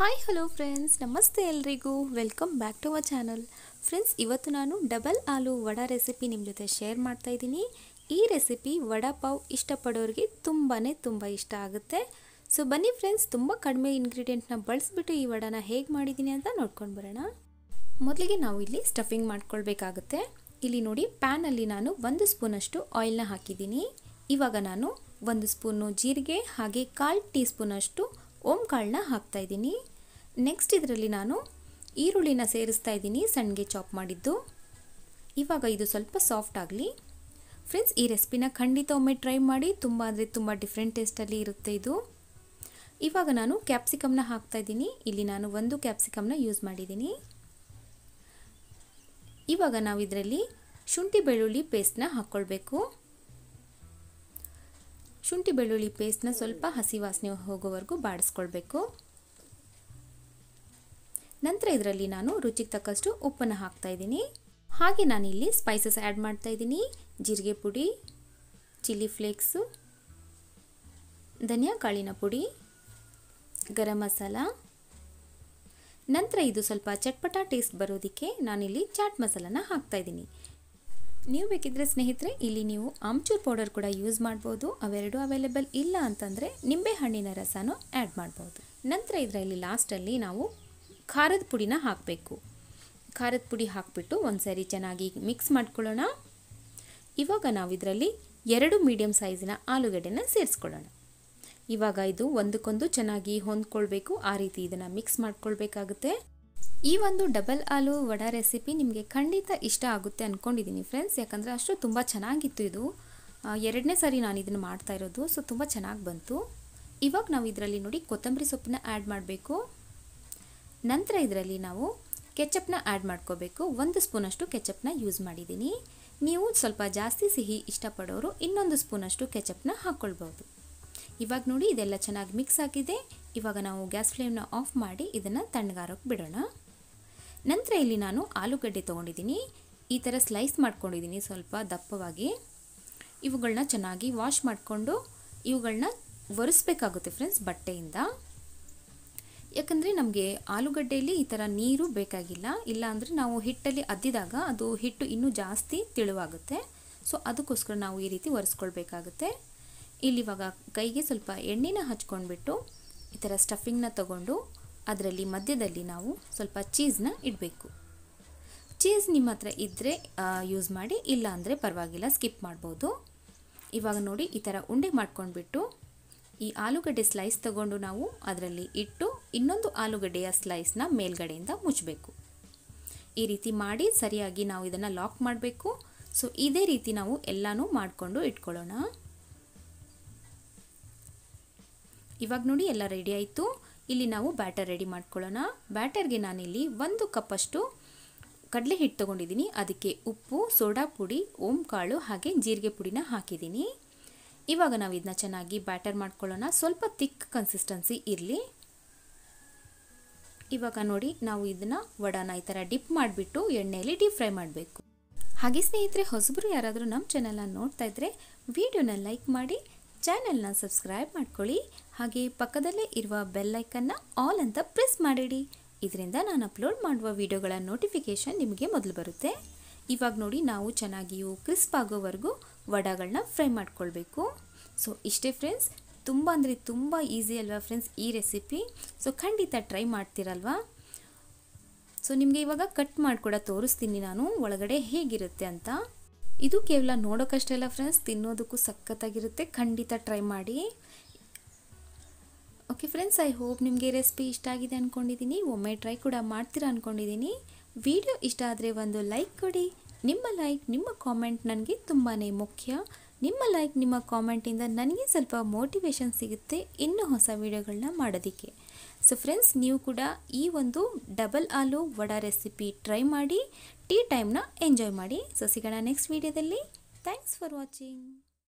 hi hello friends ನಮಸ್ತೆ ಎಲ್ರಿಗೂ welcome back to our channel friends ಇವತ್ತು ನಾನು ಡಬಲ್ ಆಲೂ ವಡ ರೆಸಿಪಿ ನಿಮ್ಮ ಜೊತೆ ಶೇರ್ ಮಾಡ್ತಾ ಇದ್ದೀನಿ ಈ ರೆಸಿಪಿ ವಡಾ ಪಾವ್ ಇಷ್ಟಪಡೋರಿಗೆ ತುಂಬಾ ತುಂಬ ಇಷ್ಟ ಆಗುತ್ತೆ ಸೊ ಬನ್ನಿ ಫ್ರೆಂಡ್ಸ್ ತುಂಬ ಕಡಿಮೆ ಇಂಗ್ರೀಡಿಯೆಂಟ್ನ ಬಳಸಿಬಿಟ್ಟು ಈ ವಡಾನ ಹೇಗೆ ಮಾಡಿದ್ದೀನಿ ಅಂತ ನೋಡ್ಕೊಂಡು ಬರೋಣ ಮೊದಲಿಗೆ ನಾವು ಇಲ್ಲಿ ಸ್ಟಫಿಂಗ್ ಮಾಡ್ಕೊಳ್ಬೇಕಾಗುತ್ತೆ ಇಲ್ಲಿ ನೋಡಿ ಪ್ಯಾನಲ್ಲಿ ನಾನು ಒಂದು ಸ್ಪೂನಷ್ಟು ಆಯಿಲ್ನ ಹಾಕಿದ್ದೀನಿ ಇವಾಗ ನಾನು ಒಂದು ಸ್ಪೂನು ಜೀರಿಗೆ ಹಾಗೆ ಕಾಲು ಟೀ ಸ್ಪೂನಷ್ಟು ಓಂಕಾಳನ್ನ ಹಾಕ್ತಾಯಿದ್ದೀನಿ ನೆಕ್ಸ್ಟ್ ಇದರಲ್ಲಿ ನಾನು ಈರುಳ್ಳಿನ ಸೇರಿಸ್ತಾ ಇದ್ದೀನಿ ಸಣ್ಣಗೆ ಚಾಪ್ ಮಾಡಿದ್ದು ಇವಾಗ ಇದು ಸ್ವಲ್ಪ ಸಾಫ್ಟ್ ಆಗಲಿ ಫ್ರೆಂಡ್ಸ್ ಈ ರೆಸಿಪಿನ ಖಂಡಿತ ಒಮ್ಮೆ ಟ್ರೈ ಮಾಡಿ ತುಂಬ ಅಂದರೆ ತುಂಬ ಡಿಫ್ರೆಂಟ್ ಟೇಸ್ಟಲ್ಲಿ ಇರುತ್ತೆ ಇದು ಇವಾಗ ನಾನು ಕ್ಯಾಪ್ಸಿಕಮ್ನ ಹಾಕ್ತಾ ಇದ್ದೀನಿ ಇಲ್ಲಿ ನಾನು ಒಂದು ಕ್ಯಾಪ್ಸಿಕಮ್ನ ಯೂಸ್ ಮಾಡಿದ್ದೀನಿ ಇವಾಗ ನಾವು ಇದರಲ್ಲಿ ಶುಂಠಿ ಬೆಳ್ಳುಳ್ಳಿ ಪೇಸ್ಟ್ನ ಹಾಕ್ಕೊಳ್ಬೇಕು ಶುಂಠಿ ಬೆಳ್ಳುಳ್ಳಿ ಪೇಸ್ಟ್ನ ಸ್ವಲ್ಪ ಹಸಿ ವಾಸನೆ ಹೋಗೋವರೆಗೂ ಬಾಡಿಸ್ಕೊಳ್ಬೇಕು ನಂತರ ಇದರಲ್ಲಿ ನಾನು ರುಚಿಗೆ ತಕ್ಕಷ್ಟು ಉಪ್ಪನ್ನು ಹಾಕ್ತಾ ಇದ್ದೀನಿ ಹಾಗೆ ನಾನಿಲ್ಲಿ ಸ್ಪೈಸಸ್ ಆ್ಯಡ್ ಮಾಡ್ತಾ ಇದ್ದೀನಿ ಜೀರಿಗೆ ಪುಡಿ ಚಿಲ್ಲಿ ಫ್ಲೇಕ್ಸು ಧನಿಯಾ ಕಾಳಿನ ಪುಡಿ ಗರಂ ಮಸಾಲ ನಂತರ ಇದು ಸ್ವಲ್ಪ ಚಟ್ಪಟ ಟೇಸ್ಟ್ ಬರೋದಕ್ಕೆ ನಾನಿಲ್ಲಿ ಚಾಟ್ ಮಸಾಲನ ಇದ್ದೀನಿ ನೀವು ಬೇಕಿದ್ರೆ ಸ್ನೇಹಿತರೆ ಇಲ್ಲಿ ನೀವು ಆಮ್ಚೂರ್ ಪೌಡರ್ ಕೂಡ ಯೂಸ್ ಮಾಡ್ಬೋದು ಅವೆರಡೂ ಅವೈಲೇಬಲ್ ಇಲ್ಲ ಅಂತಂದರೆ ನಿಂಬೆಹಣ್ಣಿನ ರಸನೂ ಆ್ಯಡ್ ಮಾಡ್ಬೋದು ನಂತರ ಇದರಲ್ಲಿ ಲಾಸ್ಟಲ್ಲಿ ನಾವು ಖಾರದ ಪುಡಿನ ಹಾಕಬೇಕು ಖಾರದ ಪುಡಿ ಹಾಕಿಬಿಟ್ಟು ಒಂದು ಸಾರಿ ಚೆನ್ನಾಗಿ ಮಿಕ್ಸ್ ಮಾಡ್ಕೊಳ್ಳೋಣ ಇವಾಗ ನಾವು ಇದರಲ್ಲಿ ಎರಡು ಮೀಡಿಯಮ್ ಸೈಜಿನ ಆಲೂಗಡ್ಡೆನ ಸೇರಿಸ್ಕೊಳ್ಳೋಣ ಇವಾಗ ಇದು ಒಂದಕ್ಕೊಂದು ಚೆನ್ನಾಗಿ ಹೊಂದ್ಕೊಳ್ಬೇಕು ಆ ರೀತಿ ಇದನ್ನು ಮಿಕ್ಸ್ ಮಾಡ್ಕೊಳ್ಬೇಕಾಗುತ್ತೆ ಈ ಒಂದು ಡಬಲ್ ಆಲೂ ವಡ ರೆಸಿಪಿ ನಿಮಗೆ ಖಂಡಿತ ಇಷ್ಟ ಆಗುತ್ತೆ ಅಂದ್ಕೊಂಡಿದ್ದೀನಿ ಫ್ರೆಂಡ್ಸ್ ಯಾಕಂದರೆ ಅಷ್ಟು ತುಂಬ ಚೆನ್ನಾಗಿತ್ತು ಇದು ಎರಡನೇ ಸಾರಿ ನಾನು ಇದನ್ನು ಮಾಡ್ತಾ ಇರೋದು ಸೊ ತುಂಬ ಚೆನ್ನಾಗಿ ಬಂತು ಇವಾಗ ನಾವು ಇದರಲ್ಲಿ ನೋಡಿ ಕೊತ್ತಂಬರಿ ಸೊಪ್ಪನ್ನ ಆ್ಯಡ್ ಮಾಡಬೇಕು ನಂತರ ಇದರಲ್ಲಿ ನಾವು ಕೆಚಪ್ನ ಆ್ಯಡ್ ಮಾಡ್ಕೋಬೇಕು ಒಂದು ಸ್ಪೂನಷ್ಟು ಕೆಚಪ್ನ ಯೂಸ್ ಮಾಡಿದ್ದೀನಿ ನೀವು ಸ್ವಲ್ಪ ಜಾಸ್ತಿ ಸಿಹಿ ಇಷ್ಟಪಡೋರು ಇನ್ನೊಂದು ಸ್ಪೂನಷ್ಟು ಕೆಚಪ್ನ ಹಾಕ್ಕೊಳ್ಬೋದು ಇವಾಗ ನೋಡಿ ಇದೆಲ್ಲ ಚೆನ್ನಾಗಿ ಮಿಕ್ಸ್ ಆಗಿದೆ ಇವಾಗ ನಾವು ಗ್ಯಾಸ್ ಫ್ಲೇಮ್ನ ಆಫ್ ಮಾಡಿ ಇದನ್ನು ತಣ್ಣಗಾರೋಕ್ಕೆ ಬಿಡೋಣ ನಂತರ ಇಲ್ಲಿ ನಾನು ಆಲೂಗಡ್ಡೆ ತೊಗೊಂಡಿದ್ದೀನಿ ಈ ಥರ ಸ್ಲೈಸ್ ಮಾಡ್ಕೊಂಡಿದ್ದೀನಿ ಸ್ವಲ್ಪ ದಪ್ಪವಾಗಿ ಇವುಗಳನ್ನ ಚೆನ್ನಾಗಿ ವಾಶ್ ಮಾಡಿಕೊಂಡು ಇವುಗಳನ್ನ ಒರೆಸ್ಬೇಕಾಗುತ್ತೆ ಫ್ರೆಂಡ್ಸ್ ಬಟ್ಟೆಯಿಂದ ಯಾಕಂದರೆ ನಮಗೆ ಆಲೂಗಡ್ಡೆಯಲ್ಲಿ ಈ ಥರ ನೀರು ಬೇಕಾಗಿಲ್ಲ ಇಲ್ಲ ನಾವು ಹಿಟ್ಟಲ್ಲಿ ಅದ್ದಿದಾಗ ಅದು ಹಿಟ್ಟು ಇನ್ನೂ ಜಾಸ್ತಿ ತಿಳುವಾಗುತ್ತೆ ಸೊ ಅದಕ್ಕೋಸ್ಕರ ನಾವು ಈ ರೀತಿ ಒರೆಸ್ಕೊಳ್ಬೇಕಾಗುತ್ತೆ ಇಲ್ಲಿವಾಗ ಕೈಗೆ ಸ್ವಲ್ಪ ಎಣ್ಣೆನ ಹಚ್ಕೊಂಡ್ಬಿಟ್ಟು ಈ ಥರ ಸ್ಟಫಿಂಗ್ನ ತಗೊಂಡು ಅದರಲ್ಲಿ ಮಧ್ಯದಲ್ಲಿ ನಾವು ಸ್ವಲ್ಪ ಚೀಸ್ನ ಇಡಬೇಕು ಚೀಸ್ ನಿಮ್ಮ ಹತ್ರ ಇದ್ದರೆ ಯೂಸ್ ಮಾಡಿ ಇಲ್ಲ ಅಂದರೆ ಪರವಾಗಿಲ್ಲ ಸ್ಕಿಪ್ ಮಾಡ್ಬೋದು ಇವಾಗ ನೋಡಿ ಈ ಥರ ಉಂಡೆ ಮಾಡ್ಕೊಂಡ್ಬಿಟ್ಟು ಈ ಆಲೂಗಡ್ಡೆ ಸ್ಲೈಸ್ ತಗೊಂಡು ನಾವು ಅದರಲ್ಲಿ ಇಟ್ಟು ಇನ್ನೊಂದು ಆಲೂಗಡ್ಡೆಯ ಸ್ಲೈಸ್ನ ಮೇಲ್ಗಡೆಯಿಂದ ಮುಚ್ಚಬೇಕು ಈ ರೀತಿ ಮಾಡಿ ಸರಿಯಾಗಿ ನಾವು ಇದನ್ನು ಲಾಕ್ ಮಾಡಬೇಕು ಸೊ ಇದೇ ರೀತಿ ನಾವು ಎಲ್ಲನೂ ಮಾಡಿಕೊಂಡು ಇಟ್ಕೊಳ್ಳೋಣ ಇವಾಗ ನೋಡಿ ಎಲ್ಲ ರೆಡಿ ಆಯಿತು ಇಲ್ಲಿ ನಾವು ಬ್ಯಾಟರ್ ರೆಡಿ ಮಾಡ್ಕೊಳ್ಳೋಣ ಬ್ಯಾಟರ್ಗೆ ನಾನಿಲ್ಲಿ ಒಂದು ಕಪ್ಪಷ್ಟು ಕಡಲೆ ಹಿಟ್ಟು ತೊಗೊಂಡಿದ್ದೀನಿ ಅದಕ್ಕೆ ಉಪ್ಪು ಸೋಡಾ ಪುಡಿ ಓಂಕಾಳು ಹಾಗೆ ಜೀರಿಗೆ ಪುಡಿನ ಹಾಕಿದ್ದೀನಿ ಇವಾಗ ನಾವು ಇದನ್ನ ಚೆನ್ನಾಗಿ ಬ್ಯಾಟರ್ ಮಾಡ್ಕೊಳ್ಳೋಣ ಸ್ವಲ್ಪ ತಿಕ್ ಕನ್ಸಿಸ್ಟೆನ್ಸಿ ಇರಲಿ ಇವಾಗ ನೋಡಿ ನಾವು ಇದನ್ನು ವಡಾನ ಈ ಥರ ಡಿಪ್ ಮಾಡಿಬಿಟ್ಟು ಎಣ್ಣೆಯಲ್ಲಿ ಡೀಪ್ ಫ್ರೈ ಮಾಡಬೇಕು ಹಾಗೆ ಸ್ನೇಹಿತರೆ ಹೊಸಬರು ಯಾರಾದರೂ ನಮ್ಮ ಚಾನಲನ್ನು ನೋಡ್ತಾ ಇದ್ರೆ ವಿಡಿಯೋನ ಲೈಕ್ ಮಾಡಿ ಚಾನೆಲ್ನ ಸಬ್ಸ್ಕ್ರೈಬ್ ಮಾಡ್ಕೊಳ್ಳಿ ಹಾಗೆ ಪಕ್ಕದಲ್ಲೇ ಇರುವ ಬೆಲ್ ಬೆಲ್ಲೈಕನ್ನು ಆಲ್ ಅಂತ ಪ್ರೆಸ್ ಮಾಡಿಡಿ ಇದರಿಂದ ನಾನು ಅಪ್ಲೋಡ್ ಮಾಡುವ ವಿಡಿಯೋಗಳ ನೋಟಿಫಿಕೇಷನ್ ನಿಮಗೆ ಮೊದಲು ಬರುತ್ತೆ ಇವಾಗ ನೋಡಿ ನಾವು ಚೆನ್ನಾಗಿಯೂ ಕ್ರಿಸ್ಪ್ ಆಗೋವರೆಗೂ ವಡಾಗಳನ್ನ ಫ್ರೈ ಮಾಡ್ಕೊಳ್ಬೇಕು ಸೊ ಇಷ್ಟೇ ಫ್ರೆಂಡ್ಸ್ ತುಂಬ ಅಂದರೆ ತುಂಬ ಈಸಿ ಅಲ್ವಾ ಫ್ರೆಂಡ್ಸ್ ಈ ರೆಸಿಪಿ ಸೊ ಖಂಡಿತ ಟ್ರೈ ಮಾಡ್ತೀರಲ್ವಾ ಸೊ ನಿಮಗೆ ಇವಾಗ ಕಟ್ ಮಾಡಿಕೊಡ ತೋರಿಸ್ತೀನಿ ನಾನು ಒಳಗಡೆ ಹೇಗಿರುತ್ತೆ ಅಂತ ಇದು ಕೇವಲ ನೋಡೋಕ್ಕಷ್ಟೇ ಅಲ್ಲ ಫ್ರೆಂಡ್ಸ್ ತಿನ್ನೋದಕ್ಕೂ ಸಖತ್ತಾಗಿರುತ್ತೆ ಖಂಡಿತ ಟ್ರೈ ಮಾಡಿ ಓಕೆ ಫ್ರೆಂಡ್ಸ್ ಐ ಹೋಪ್ ನಿಮಗೆ ರೆಸಿಪಿ ಇಷ್ಟ ಆಗಿದೆ ಅಂದ್ಕೊಂಡಿದ್ದೀನಿ ಒಮ್ಮೆ ಟ್ರೈ ಕೂಡ ಮಾಡ್ತೀರಾ ಅಂದ್ಕೊಂಡಿದ್ದೀನಿ ವಿಡಿಯೋ ಇಷ್ಟ ಆದರೆ ಒಂದು ಲೈಕ್ ಕೊಡಿ ನಿಮ್ಮ ಲೈಕ್ ನಿಮ್ಮ ಕಾಮೆಂಟ್ ನನಗೆ ತುಂಬಾ ಮುಖ್ಯ ನಿಮ್ಮ ಲೈಕ್ ನಿಮ್ಮ ಕಾಮೆಂಟಿಂದ ನನಗೆ ಸ್ವಲ್ಪ ಮೋಟಿವೇಶನ್ ಸಿಗುತ್ತೆ ಇನ್ನೂ ಹೊಸ ವೀಡಿಯೋಗಳನ್ನ ಮಾಡೋದಕ್ಕೆ ಸೊ ಫ್ರೆಂಡ್ಸ್ ನೀವು ಕೂಡ ಈ ಒಂದು double aloo vada recipe try ಮಾಡಿ ಟೀ ಟೈಮ್ನ ಎಂಜಾಯ್ ಮಾಡಿ ಸೊ ಸಿಗೋಣ ನೆಕ್ಸ್ಟ್ ವೀಡಿಯೋದಲ್ಲಿ ಥ್ಯಾಂಕ್ಸ್ ಫಾರ್ ವಾಚಿಂಗ್